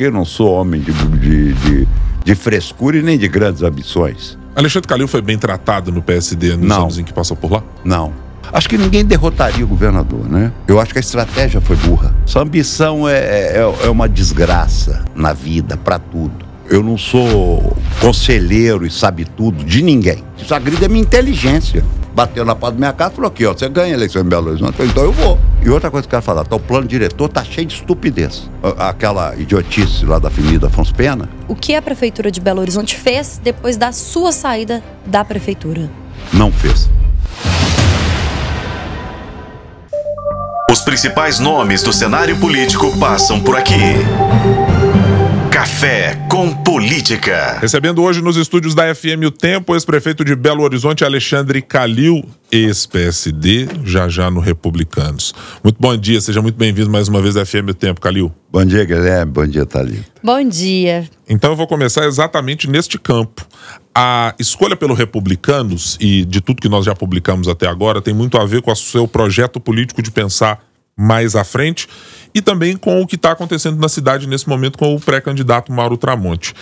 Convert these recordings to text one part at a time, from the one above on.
porque não sou homem de, de, de, de frescura e nem de grandes ambições. Alexandre Calil foi bem tratado no PSD nos não. anos em que passou por lá? Não. Acho que ninguém derrotaria o governador, né? Eu acho que a estratégia foi burra. Sua ambição é, é, é, é uma desgraça na vida, para tudo. Eu não sou conselheiro e sabe tudo de ninguém. Isso agride a minha inteligência bateu na porta da minha casa e falou aqui, ó, você ganha a eleição em Belo Horizonte. então eu vou. E outra coisa que eu quero falar, tá, o plano diretor tá cheio de estupidez. Aquela idiotice lá da Avenida Afonso Pena. O que a Prefeitura de Belo Horizonte fez depois da sua saída da Prefeitura? Não fez. Os principais nomes do cenário político passam por aqui. Café com Política. Recebendo hoje nos estúdios da FM O Tempo, ex-prefeito de Belo Horizonte, Alexandre Calil, ex-PSD, já já no Republicanos. Muito bom dia, seja muito bem-vindo mais uma vez da FM O Tempo, Calil. Bom dia, Guilherme. Bom dia, Thalita. Bom dia. Então eu vou começar exatamente neste campo. A escolha pelo Republicanos e de tudo que nós já publicamos até agora tem muito a ver com o seu projeto político de pensar mais à frente, e também com o que está acontecendo na cidade nesse momento com o pré-candidato Mauro Tramonte.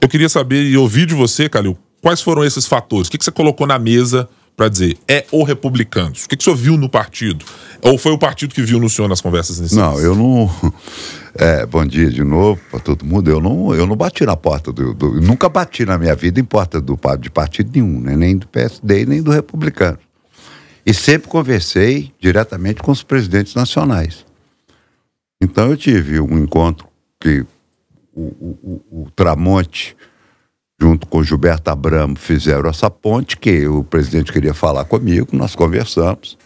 Eu queria saber e ouvir de você, Calil, quais foram esses fatores? O que, que você colocou na mesa para dizer é o republicano O que, que o senhor viu no partido? Ou foi o partido que viu no senhor nas conversas iniciais? Não, eu não. É, bom dia de novo para todo mundo. Eu não, eu não bati na porta do, do... Nunca bati na minha vida em porta do, de partido nenhum, né? nem do PSD, nem do Republicano. E sempre conversei diretamente com os presidentes nacionais. Então eu tive um encontro que o, o, o, o Tramonte, junto com o Gilberto Abramo, fizeram essa ponte, que o presidente queria falar comigo, nós conversamos.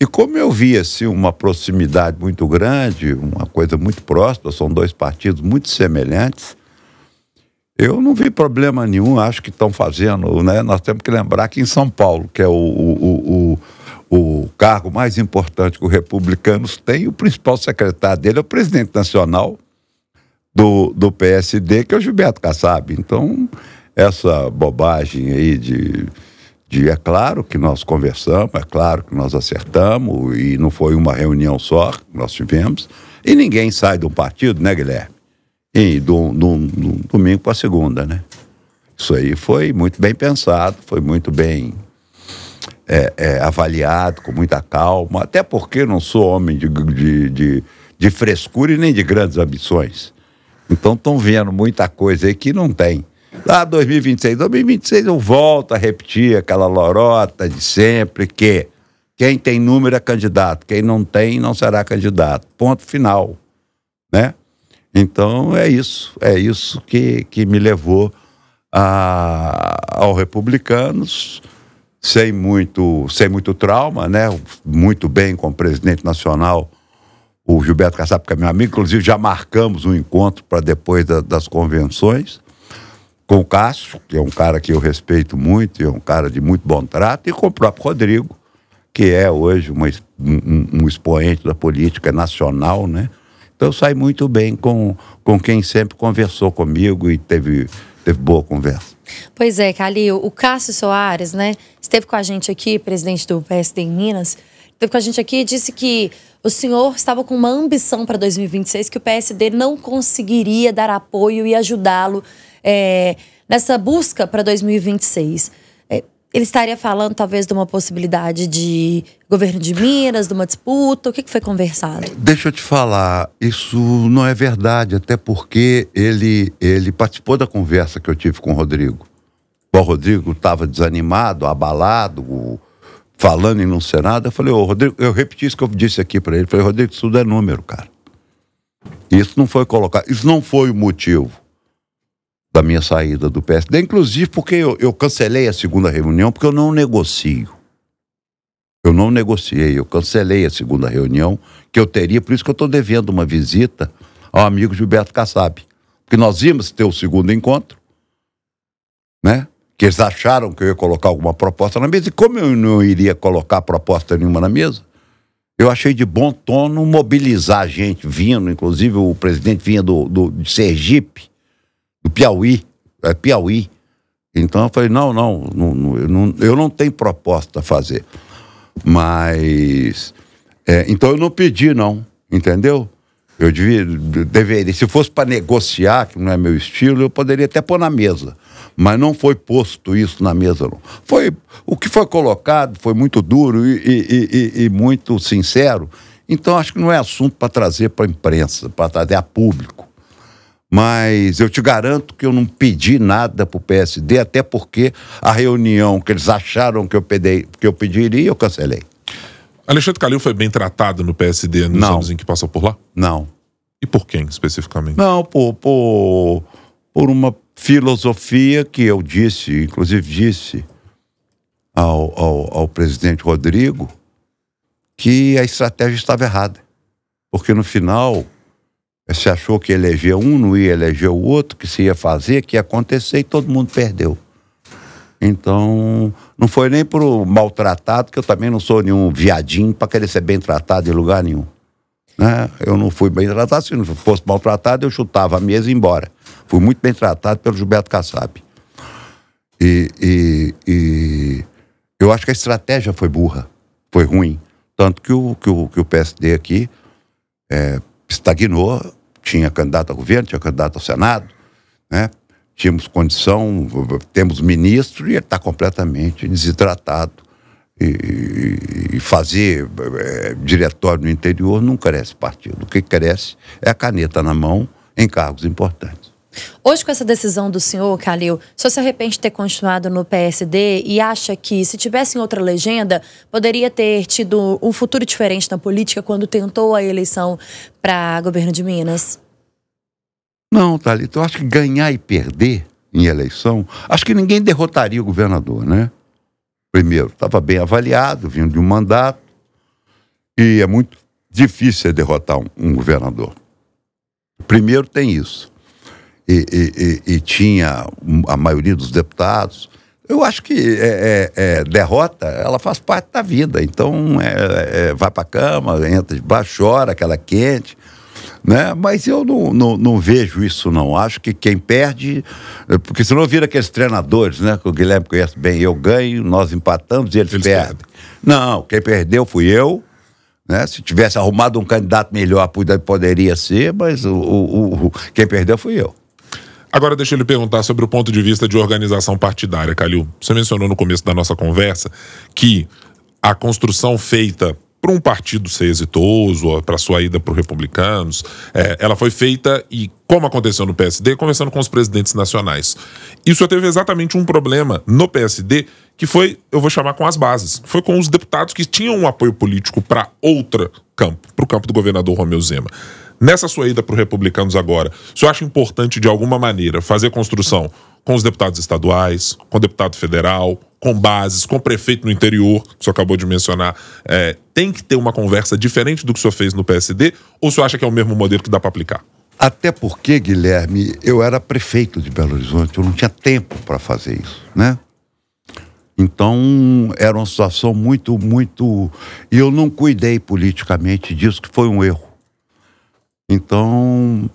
E como eu vi assim, uma proximidade muito grande, uma coisa muito próxima, são dois partidos muito semelhantes, eu não vi problema nenhum, acho que estão fazendo, né? Nós temos que lembrar que em São Paulo, que é o, o, o, o cargo mais importante que os republicanos têm, o principal secretário dele é o presidente nacional do, do PSD, que é o Gilberto Kassab. Então, essa bobagem aí de, de. É claro que nós conversamos, é claro que nós acertamos, e não foi uma reunião só que nós tivemos. E ninguém sai de um partido, né, Guilherme? E do, do, do domingo para segunda, né? Isso aí foi muito bem pensado, foi muito bem é, é, avaliado, com muita calma, até porque não sou homem de, de, de, de frescura e nem de grandes ambições. Então estão vendo muita coisa aí que não tem. Lá 2026, 2026 eu volto a repetir aquela lorota de sempre que quem tem número é candidato, quem não tem não será candidato. Ponto final, né? Então é isso, é isso que, que me levou a, ao Republicanos, sem muito, sem muito trauma, né? Muito bem com o presidente nacional, o Gilberto Kassab, que é meu amigo, inclusive já marcamos um encontro para depois da, das convenções com o Cássio, que é um cara que eu respeito muito, e é um cara de muito bom trato, e com o próprio Rodrigo, que é hoje uma, um, um expoente da política nacional, né? Então sai muito bem com, com quem sempre conversou comigo e teve, teve boa conversa. Pois é, Calil, o Cássio Soares, né, esteve com a gente aqui, presidente do PSD em Minas, esteve com a gente aqui e disse que o senhor estava com uma ambição para 2026 que o PSD não conseguiria dar apoio e ajudá-lo é, nessa busca para 2026 ele estaria falando talvez de uma possibilidade de governo de Minas, de uma disputa? O que, que foi conversado? Deixa eu te falar, isso não é verdade, até porque ele, ele participou da conversa que eu tive com o Rodrigo. O Rodrigo estava desanimado, abalado, falando em não ser nada. Eu falei, ô Rodrigo, eu repeti isso que eu disse aqui para ele. Eu falei, Rodrigo, isso tudo é número, cara. Isso não foi colocado, isso não foi o motivo da minha saída do PSD. Inclusive porque eu, eu cancelei a segunda reunião, porque eu não negocio. Eu não negociei, eu cancelei a segunda reunião que eu teria, por isso que eu estou devendo uma visita ao amigo Gilberto Kassab. Porque nós íamos ter o segundo encontro, né? Que eles acharam que eu ia colocar alguma proposta na mesa, e como eu não iria colocar proposta nenhuma na mesa, eu achei de bom tom mobilizar a gente vindo, inclusive o presidente vinha do, do de Sergipe, Piauí, é Piauí. Então eu falei, não, não, não, não, eu, não eu não tenho proposta a fazer. Mas. É, então eu não pedi, não, entendeu? Eu devia, deveria, se fosse para negociar, que não é meu estilo, eu poderia até pôr na mesa. Mas não foi posto isso na mesa, não. Foi, o que foi colocado foi muito duro e, e, e, e muito sincero. Então acho que não é assunto para trazer para a imprensa, para trazer a público mas eu te garanto que eu não pedi nada para o PSD, até porque a reunião que eles acharam que eu, pedi, que eu pediria, eu cancelei. Alexandre Calil foi bem tratado no PSD nos não. anos em que passou por lá? Não. E por quem especificamente? Não, por, por, por uma filosofia que eu disse, inclusive disse ao, ao, ao presidente Rodrigo, que a estratégia estava errada. Porque no final se achou que elegeu um, não ia eleger o outro, que se ia fazer, que ia acontecer e todo mundo perdeu. Então, não foi nem por maltratado, que eu também não sou nenhum viadinho para querer ser bem tratado em lugar nenhum. Né? Eu não fui bem tratado, se não fosse maltratado, eu chutava a mesa e ia embora. Fui muito bem tratado pelo Gilberto Kassab. E, e, e, eu acho que a estratégia foi burra, foi ruim. Tanto que o, que o, que o PSD aqui é, estagnou tinha candidato a governo, tinha candidato ao Senado, né? Tínhamos condição, temos ministro e ele está completamente desidratado. E, e fazer é, diretório no interior não cresce partido. O que cresce é a caneta na mão em cargos importantes. Hoje, com essa decisão do senhor, Calil, o senhor se arrepende de ter continuado no PSD e acha que, se tivesse outra legenda, poderia ter tido um futuro diferente na política quando tentou a eleição para governo de Minas? Não, Thalita, eu acho que ganhar e perder em eleição, acho que ninguém derrotaria o governador, né? Primeiro, estava bem avaliado, vindo de um mandato, e é muito difícil derrotar um, um governador. Primeiro tem isso e, e, e, e tinha a maioria dos deputados. Eu acho que é, é, é, derrota, ela faz parte da vida. Então, é, é, vai para a cama, entra baixo, chora, aquela é quente. Né? Mas eu não, não, não, vejo isso, não. Acho que quem perde. Porque senão vira aqueles treinadores, né? Que o Guilherme conhece bem. Eu ganho, nós empatamos e eles, eles perdem. perdem. Não, quem perdeu fui eu. Né? Se tivesse arrumado um candidato melhor, poderia ser, mas o, o, o quem perdeu fui eu. Agora deixa eu lhe perguntar sobre o ponto de vista de organização partidária, Calil. Você mencionou no começo da nossa conversa que a construção feita para um partido ser exitoso, para sua ida para os republicanos, é, ela foi feita e, como aconteceu no PSD, conversando com os presidentes nacionais. Isso teve exatamente um problema no PSD, que foi, eu vou chamar com as bases, foi com os deputados que tinham um apoio político para outro campo, para o campo do governador Romeu Zema. Nessa sua ida para os republicanos agora, o senhor acha importante, de alguma maneira, fazer construção com os deputados estaduais, com o deputado federal, com bases, com o prefeito no interior, que o senhor acabou de mencionar? É, tem que ter uma conversa diferente do que o senhor fez no PSD? Ou o senhor acha que é o mesmo modelo que dá para aplicar? Até porque, Guilherme, eu era prefeito de Belo Horizonte, eu não tinha tempo para fazer isso, né? Então, era uma situação muito, muito. E eu não cuidei politicamente disso, que foi um erro. Então,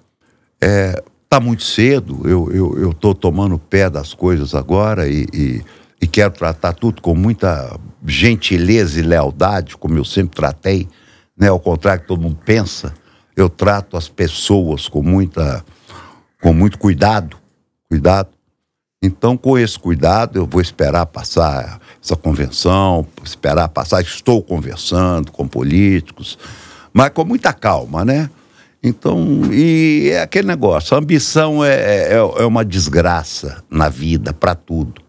é, tá muito cedo, eu, eu, eu tô tomando pé das coisas agora e, e, e quero tratar tudo com muita gentileza e lealdade, como eu sempre tratei, né? Ao contrário que todo mundo pensa, eu trato as pessoas com muita, com muito cuidado, cuidado. Então, com esse cuidado, eu vou esperar passar essa convenção, esperar passar. Estou conversando com políticos, mas com muita calma, né? Então, e é aquele negócio, a ambição é, é, é, é uma desgraça na vida, para tudo.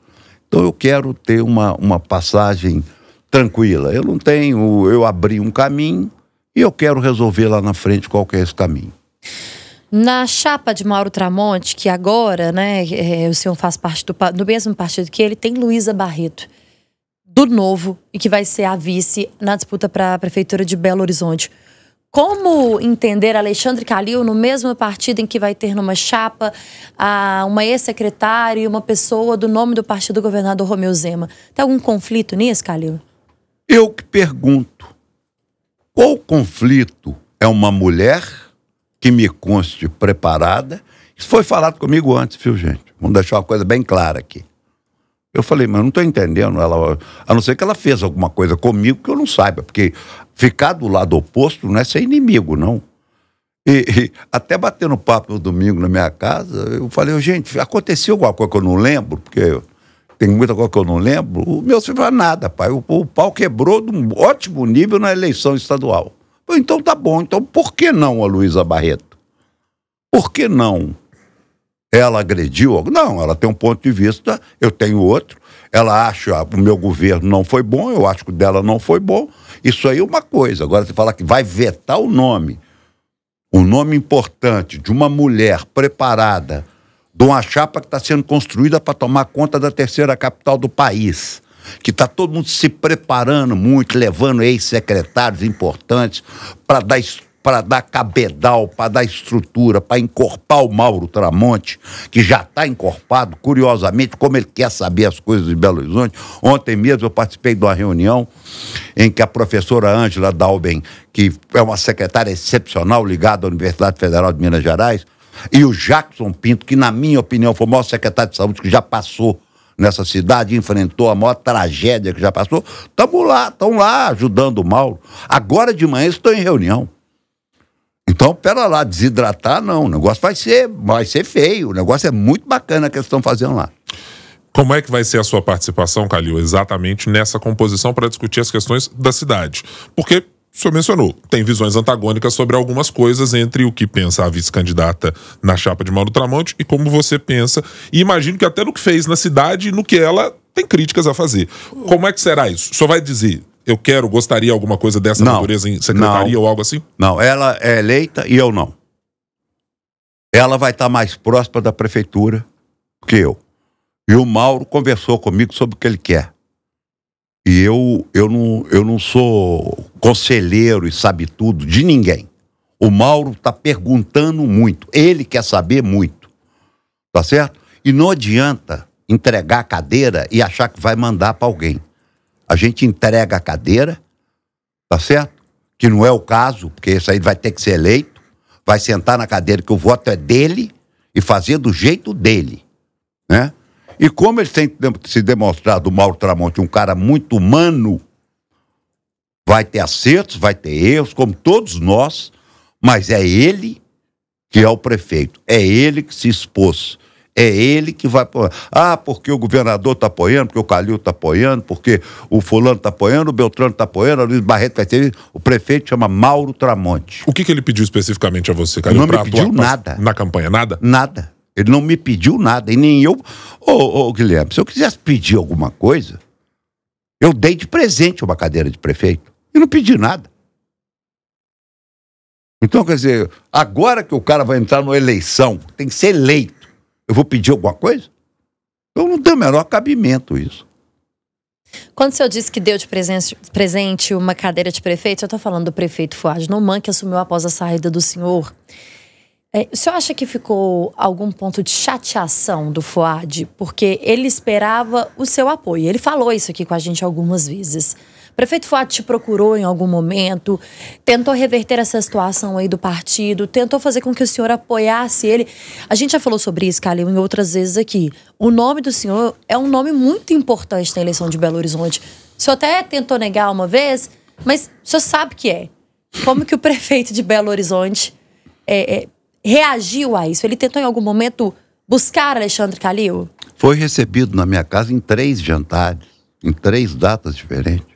Então eu quero ter uma, uma passagem tranquila. Eu não tenho, eu abri um caminho e eu quero resolver lá na frente qual que é esse caminho. Na chapa de Mauro Tramonte, que agora, né, é, é o senhor faz parte do, do mesmo partido que ele, tem Luísa Barreto, do Novo, e que vai ser a vice na disputa para a Prefeitura de Belo Horizonte. Como entender Alexandre Calil no mesmo partido em que vai ter numa chapa uma ex-secretária e uma pessoa do nome do partido do governador Romeu Zema? Tem algum conflito nisso, Calil? Eu que pergunto. Qual conflito é uma mulher que me conste preparada? Isso foi falado comigo antes, viu, gente? Vamos deixar uma coisa bem clara aqui. Eu falei, mas eu não estou entendendo. Ela, a não ser que ela fez alguma coisa comigo que eu não saiba, porque ficar do lado oposto não é ser inimigo, não. E, e até batendo papo no domingo na minha casa, eu falei, gente, aconteceu alguma coisa que eu não lembro, porque tem muita coisa que eu não lembro. O meu filho falou, nada, pai. O, o pau quebrou de um ótimo nível na eleição estadual. então tá bom, então por que não a Luísa Barreto? Por que não? ela agrediu. Não, ela tem um ponto de vista, eu tenho outro. Ela acha ah, o meu governo não foi bom, eu acho que o dela não foi bom. Isso aí é uma coisa. Agora você fala que vai vetar o nome. O nome importante de uma mulher preparada, de uma chapa que está sendo construída para tomar conta da terceira capital do país que está todo mundo se preparando muito, levando ex-secretários importantes para dar para dar cabedal, para dar estrutura, para encorpar o Mauro Tramonte, que já está encorpado, curiosamente, como ele quer saber as coisas de Belo Horizonte. Ontem mesmo eu participei de uma reunião em que a professora Ângela Dalben, que é uma secretária excepcional ligada à Universidade Federal de Minas Gerais, e o Jackson Pinto, que na minha opinião foi o maior secretário de saúde que já passou nessa cidade, enfrentou a maior tragédia que já passou, estamos lá, estão lá ajudando o Mauro. Agora de manhã estou em reunião. Então, pera lá, desidratar não. O negócio vai ser, vai ser feio. O negócio é muito bacana que eles estão fazendo lá. Como é que vai ser a sua participação, Calil, exatamente nessa composição para discutir as questões da cidade? Porque o senhor mencionou, tem visões antagônicas sobre algumas coisas entre o que pensa a vice-candidata na chapa de Mauro Tramonte e como você pensa. E imagino que até no que fez na cidade e no que ela tem críticas a fazer. Como é que será isso? O senhor vai dizer, eu quero, gostaria alguma coisa dessa não, natureza em secretaria não, ou algo assim? Não, ela é eleita e eu não. Ela vai estar tá mais próxima da prefeitura que eu. E o Mauro conversou comigo sobre o que ele quer. E eu, eu, não, eu não sou conselheiro e sabe tudo de ninguém. O Mauro está perguntando muito. Ele quer saber muito. Tá certo? E não adianta entregar a cadeira e achar que vai mandar para alguém a gente entrega a cadeira, tá certo? Que não é o caso, porque isso aí vai ter que ser eleito, vai sentar na cadeira que o voto é dele e fazer do jeito dele, né? E como ele tem se demonstrado, o Mauro Tramonte, um cara muito humano, vai ter acertos, vai ter erros, como todos nós, mas é ele que é o prefeito, é ele que se expôs, é ele que vai. Ah, porque o governador está apoiando, porque o Calil está apoiando, porque o fulano está apoiando, o Beltrano está apoiando, o Luiz Barreto vai ter. O prefeito chama Mauro Tramonte. O que, que ele pediu especificamente a você, Calil? Não me pediu atuar, nada. Na campanha, nada? Nada. Ele não me pediu nada. E nem eu. Ô, Guilherme, se eu quisesse pedir alguma coisa, eu dei de presente uma cadeira de prefeito. E não pedi nada. Então, quer dizer, agora que o cara vai entrar numa eleição, tem que ser eleito. Eu vou pedir alguma coisa? Então não tem o menor cabimento isso. Quando o senhor disse que deu de presente, uma cadeira de prefeito, eu estou falando do prefeito Fuad Noman, que assumiu após a saída do senhor. É, o senhor acha que ficou algum ponto de chateação do Fuad? Porque ele esperava o seu apoio. Ele falou isso aqui com a gente algumas vezes prefeito Fuad te procurou em algum momento, tentou reverter essa situação aí do partido, tentou fazer com que o senhor apoiasse ele. A gente já falou sobre isso, Calil, em outras vezes aqui. O nome do senhor é um nome muito importante na eleição de Belo Horizonte. O senhor até tentou negar uma vez, mas o senhor sabe que é. Como que o prefeito de Belo Horizonte é, é, reagiu a isso? Ele tentou em algum momento buscar Alexandre Calil? Foi recebido na minha casa em três jantares, em três datas diferentes.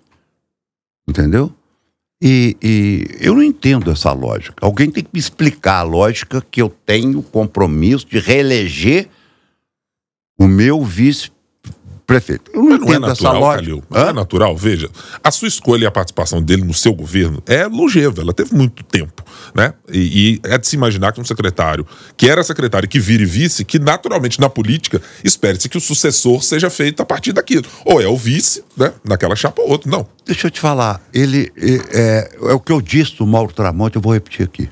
Entendeu? E, e, eu não entendo essa lógica. Alguém tem que me explicar a lógica que eu tenho o compromisso de reeleger o meu vice prefeito. Eu não, mas não é natural, essa Calil, é natural, veja. A sua escolha e a participação dele no seu governo é longeva, ela teve muito tempo, né? E, e é de se imaginar que um secretário que era secretário que vire vice, que naturalmente na política espere-se que o sucessor seja feito a partir daquilo. Ou é o vice, né? Naquela chapa ou outro, não. Deixa eu te falar, ele é, é, é o que eu disse do Mauro Tramonte, eu vou repetir aqui.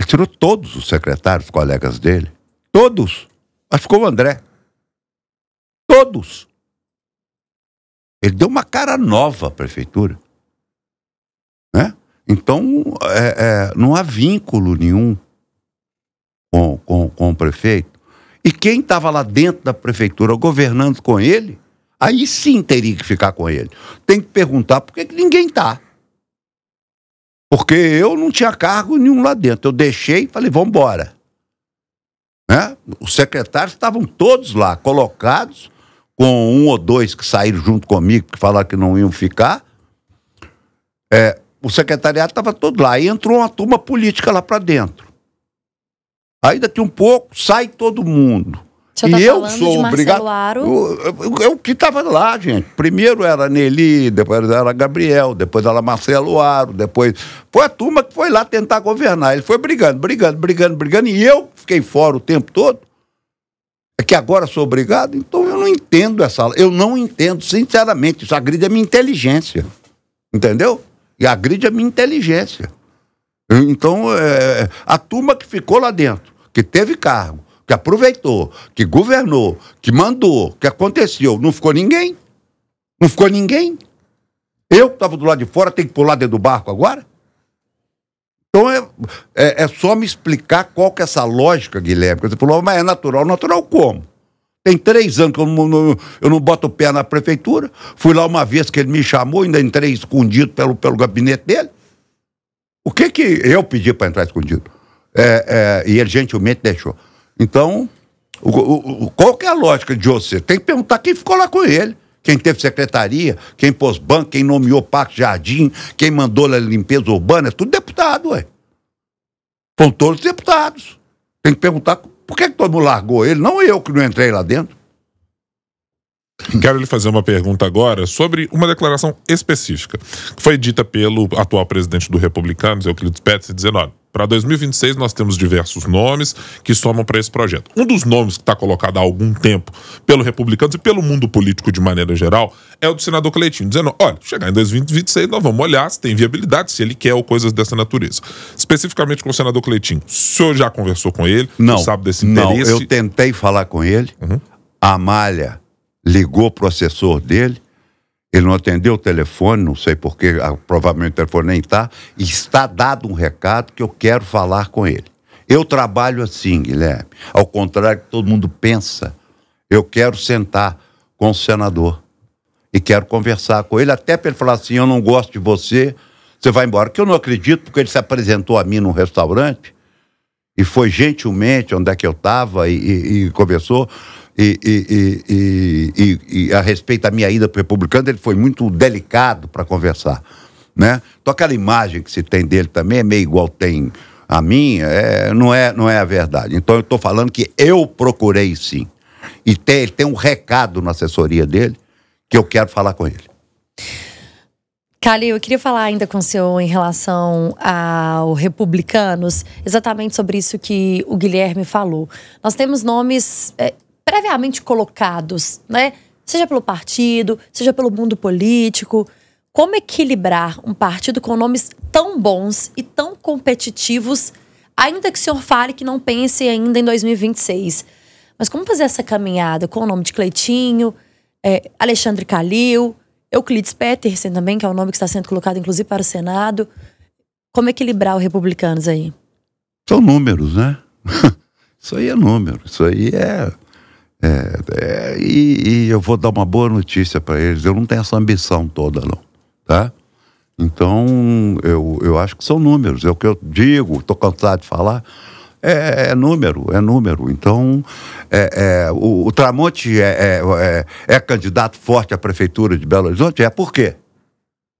Ele tirou todos os secretários, colegas dele, todos. Mas ficou o André todos. Ele deu uma cara nova à prefeitura. Né? Então, é, é, não há vínculo nenhum com, com, com o prefeito. E quem estava lá dentro da prefeitura governando com ele, aí sim teria que ficar com ele. Tem que perguntar por que, que ninguém está. Porque eu não tinha cargo nenhum lá dentro. Eu deixei e falei, vamos embora. Né? Os secretários estavam todos lá, colocados com um ou dois que saíram junto comigo, que falaram que não iam ficar, é, o secretariado estava todo lá. E entrou uma turma política lá para dentro. Aí daqui um pouco sai todo mundo. Você tá e tá eu sou obrigado. eu é que estava lá, gente. Primeiro era Nelly, depois era Gabriel, depois era Marcelo Aro, depois. Foi a turma que foi lá tentar governar. Ele foi brigando, brigando, brigando, brigando. E eu fiquei fora o tempo todo. É que agora sou obrigado, então não entendo essa. Eu não entendo, sinceramente. Isso agride a minha inteligência. Entendeu? E agride a minha inteligência. Então, é, a turma que ficou lá dentro, que teve cargo, que aproveitou, que governou, que mandou, que aconteceu, não ficou ninguém? Não ficou ninguém? Eu que estava do lado de fora tenho que pular dentro do barco agora? Então é, é, é só me explicar qual que é essa lógica, Guilherme. você falou, mas é natural. Natural como? Tem três anos que eu não, eu não boto o pé na prefeitura. Fui lá uma vez que ele me chamou, ainda entrei escondido pelo, pelo gabinete dele. O que que eu pedi para entrar escondido? É, é, e ele gentilmente deixou. Então, o, o, qual que é a lógica de você? Tem que perguntar quem ficou lá com ele. Quem teve secretaria, quem pôs banco, quem nomeou Parque Jardim, quem mandou a limpeza urbana, é tudo deputado, ué. São todos deputados. Tem que perguntar por que, que todo mundo largou ele? Não eu que não entrei lá dentro. Quero lhe fazer uma pergunta agora sobre uma declaração específica que foi dita pelo atual presidente do Republicanos, Euclides Pérez, dizendo: olha, para 2026, nós temos diversos nomes que somam para esse projeto. Um dos nomes que está colocado há algum tempo pelo republicano e pelo mundo político de maneira geral é o do senador Cleitinho, dizendo: olha, chegar em 2026, nós vamos olhar se tem viabilidade, se ele quer ou coisas dessa natureza. Especificamente com o senador Cleitinho, o senhor já conversou com ele? Não. Sabe desse interesse? Não, eu tentei falar com ele. Uhum. A Malha ligou o assessor dele ele não atendeu o telefone, não sei porquê, ah, provavelmente o telefone nem está. E está dado um recado que eu quero falar com ele. Eu trabalho assim, Guilherme. Ao contrário que todo mundo pensa, eu quero sentar com o senador e quero conversar com ele, até para ele falar assim: eu não gosto de você, você vai embora. Que eu não acredito, porque ele se apresentou a mim num restaurante e foi gentilmente onde é que eu estava e, e, e conversou e, e, e, e a respeito da minha ida para o republicano, ele foi muito delicado para conversar. Né? Então aquela imagem que se tem dele também é meio igual tem a minha, é, não, é, não é a verdade. Então eu estou falando que eu procurei sim. E tem, ele tem um recado na assessoria dele que eu quero falar com ele. Calil, eu queria falar ainda com o senhor em relação ao Republicanos, exatamente sobre isso que o Guilherme falou. Nós temos nomes é, previamente colocados, né? Seja pelo partido, seja pelo mundo político. Como equilibrar um partido com nomes tão bons e tão competitivos, ainda que o senhor fale que não pense ainda em 2026? Mas como fazer essa caminhada com o nome de Cleitinho, é, Alexandre Calil, Euclides Peterson também, que é o nome que está sendo colocado inclusive para o Senado? Como equilibrar os republicanos aí? São números, né? Isso aí é número. Isso aí é. É, é, e, e, eu vou dar uma boa notícia para eles. Eu não tenho essa ambição toda, não. Tá? Então, eu, eu acho que são números. É o que eu digo, estou cansado de falar. É, é, número, é número. Então, é, é, o, o, Tramonte é, é, é candidato forte à Prefeitura de Belo Horizonte? É por quê?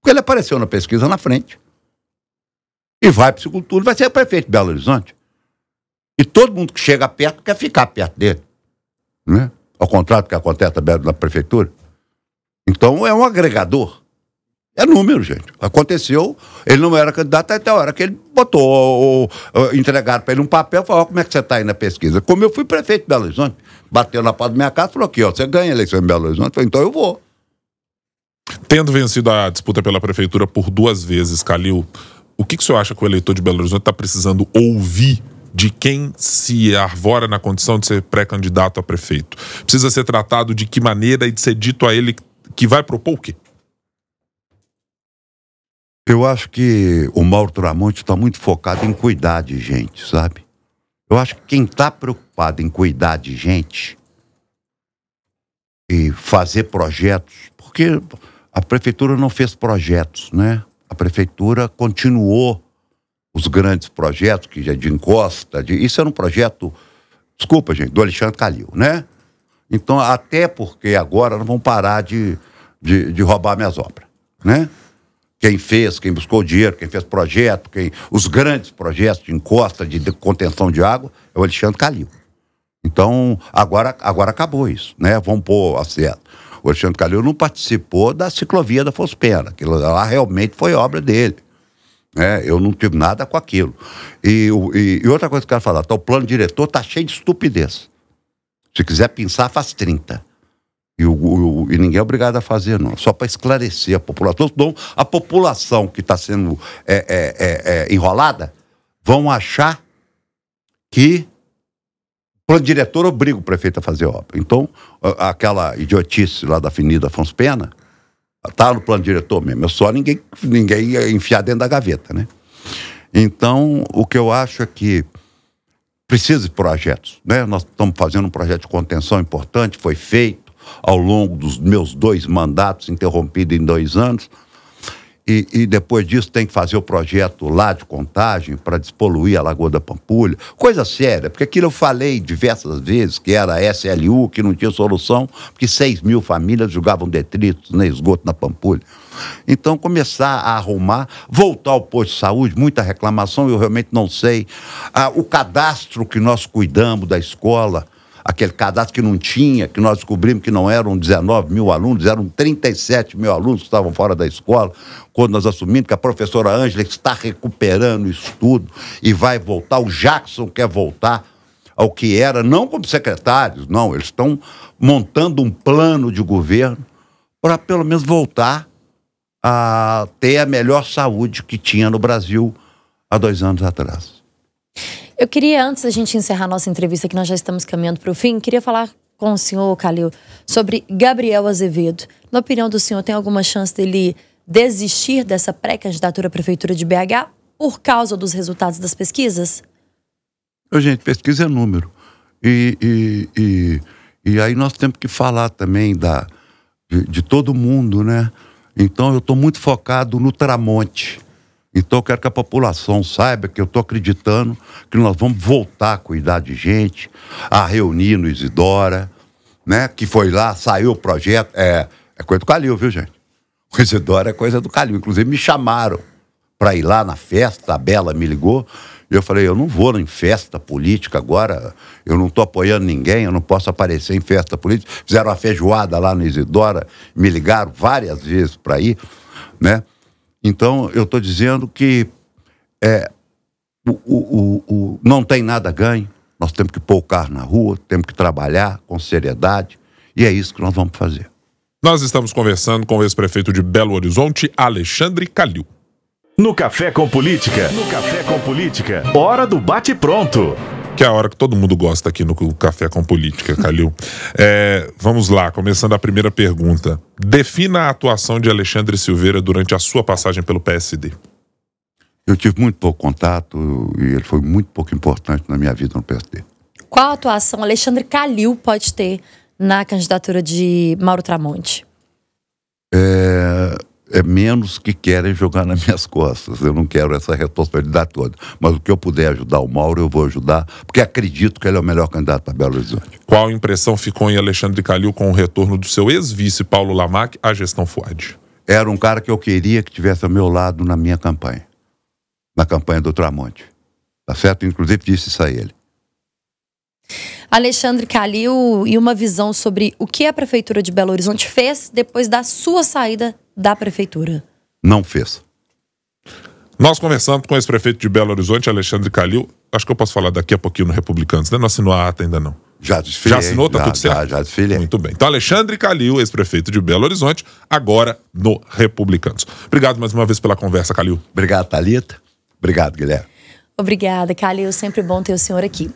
Porque ele apareceu na pesquisa na frente. E vai para o segundo turno, vai ser prefeito de Belo Horizonte. E todo mundo que chega perto quer ficar perto dele né? Ao contrato que acontece na prefeitura. Então é um agregador. É número, gente. Aconteceu, ele não era candidato até a hora que ele botou, ou, ou entregaram para ele um papel, falou, como é que você está aí na pesquisa? Como eu fui prefeito de Belo Horizonte, bateu na porta da minha casa, falou aqui, ó, você ganha a eleição em Belo Horizonte, falei, então eu vou. Tendo vencido a disputa pela prefeitura por duas vezes, Calil, o que, que o senhor acha que o eleitor de Belo Horizonte está precisando ouvir de quem se arvora na condição de ser pré-candidato a prefeito. Precisa ser tratado de que maneira e de ser dito a ele que vai propor o quê? Eu acho que o Mauro Tramonte está muito focado em cuidar de gente, sabe? Eu acho que quem está preocupado em cuidar de gente e fazer projetos, porque a prefeitura não fez projetos, né? A prefeitura continuou os grandes projetos, que já de encosta, de, isso era um projeto, desculpa, gente, do Alexandre Calil, né? Então, até porque agora não vão parar de, de, de roubar minhas obras, né? Quem fez, quem buscou dinheiro, quem fez projeto, quem, os grandes projetos de encosta, de, de contenção de água, é o Alexandre Calil. Então, agora, agora acabou isso, né? Vamos pôr a assim, seta. É, o Alexandre Calil não participou da ciclovia da Fospena, que lá realmente foi obra dele né eu não tive nada com aquilo. E, e, e outra coisa que eu quero falar, tá, o plano diretor tá cheio de estupidez. Se quiser pensar, faz 30. E, o, o, e ninguém é obrigado a fazer, não. Só para esclarecer a população. Então, a população que está sendo é é, é, é, enrolada vão achar que o plano diretor obriga o prefeito a fazer obra. Então, aquela idiotice lá da Avenida Afonso Pena, Tá no plano diretor mesmo. Eu só ninguém, ninguém enfiar dentro da gaveta, né? Então, o que eu acho é que precisa de projetos, né? Nós estamos fazendo um projeto de contenção importante, foi feito ao longo dos meus dois mandatos, interrompido em dois anos e, e, depois disso tem que fazer o projeto lá de contagem para despoluir a Lagoa da Pampulha. Coisa séria, porque aquilo eu falei diversas vezes, que era SLU, que não tinha solução, porque 6 mil famílias jogavam detritos, né, esgoto na Pampulha. Então, começar a arrumar, voltar ao posto de saúde, muita reclamação, eu realmente não sei. Ah, o cadastro que nós cuidamos da escola, aquele cadastro que não tinha, que nós descobrimos que não eram 19 mil alunos, eram 37 mil alunos que estavam fora da escola, quando nós assumimos que a professora Ângela está recuperando o estudo e vai voltar, o Jackson quer voltar ao que era, não como secretários, não, eles estão montando um plano de governo para pelo menos voltar a ter a melhor saúde que tinha no Brasil há dois anos atrás. Eu queria, antes da gente encerrar nossa entrevista, que nós já estamos caminhando para o fim, queria falar com o senhor, Calil, sobre Gabriel Azevedo. Na opinião do senhor, tem alguma chance dele desistir dessa pré-candidatura à Prefeitura de BH por causa dos resultados das pesquisas? Eu, gente, pesquisa é número. E, e, e, e, aí nós temos que falar também da, de, de todo mundo, né? Então eu estou muito focado no Tramonte. Então eu quero que a população saiba que eu estou acreditando que nós vamos voltar a cuidar de gente, a reunir no Isidora, né? Que foi lá, saiu o projeto. É, é coisa do Calil, viu, gente? O Isidora é coisa do Calil. Inclusive me chamaram para ir lá na festa, a Bela me ligou. E eu falei, eu não vou em festa política agora, eu não estou apoiando ninguém, eu não posso aparecer em festa política. Fizeram uma feijoada lá no Isidora, me ligaram várias vezes para ir, né? Então, eu estou dizendo que é, o, o, o, não tem nada a ganho, nós temos que pôr o carro na rua, temos que trabalhar com seriedade, e é isso que nós vamos fazer. Nós estamos conversando com o ex-prefeito de Belo Horizonte, Alexandre Calil. No Café com Política. No Café com Política. Hora do bate-pronto que é a hora que todo mundo gosta aqui no Café com Política, Calil. É, vamos lá, começando a primeira pergunta. Defina a atuação de Alexandre Silveira durante a sua passagem pelo PSD. Eu tive muito pouco contato e ele foi muito pouco importante na minha vida no PSD. Qual a atuação Alexandre Calil pode ter na candidatura de Mauro Tramonte? É, é menos que querem jogar nas minhas costas. Eu não quero essa responsabilidade toda. Mas o que eu puder ajudar o Mauro, eu vou ajudar, porque acredito que ele é o melhor candidato a Belo Horizonte. Qual impressão ficou em Alexandre Calil com o retorno do seu ex-vice Paulo Lamac à gestão Fuad? Era um cara que eu queria que tivesse ao meu lado na minha campanha, na campanha do Tramonte. Tá certo? Inclusive disse isso a ele. Alexandre Calil e uma visão sobre o que a Prefeitura de Belo Horizonte fez depois da sua saída da prefeitura. Não fez. Nós conversamos com o ex-prefeito de Belo Horizonte, Alexandre Calil. Acho que eu posso falar daqui a pouquinho no Republicanos, né? Não assinou a ata ainda não. Já desfilei. Já assinou, tá já, tudo certo? Já, já desfilei. Muito bem. Então, Alexandre Calil, ex-prefeito de Belo Horizonte, agora no Republicanos. Obrigado mais uma vez pela conversa, Calil. Obrigado, Thalita. Obrigado, Guilherme. Obrigada, Calil. Sempre bom ter o senhor aqui.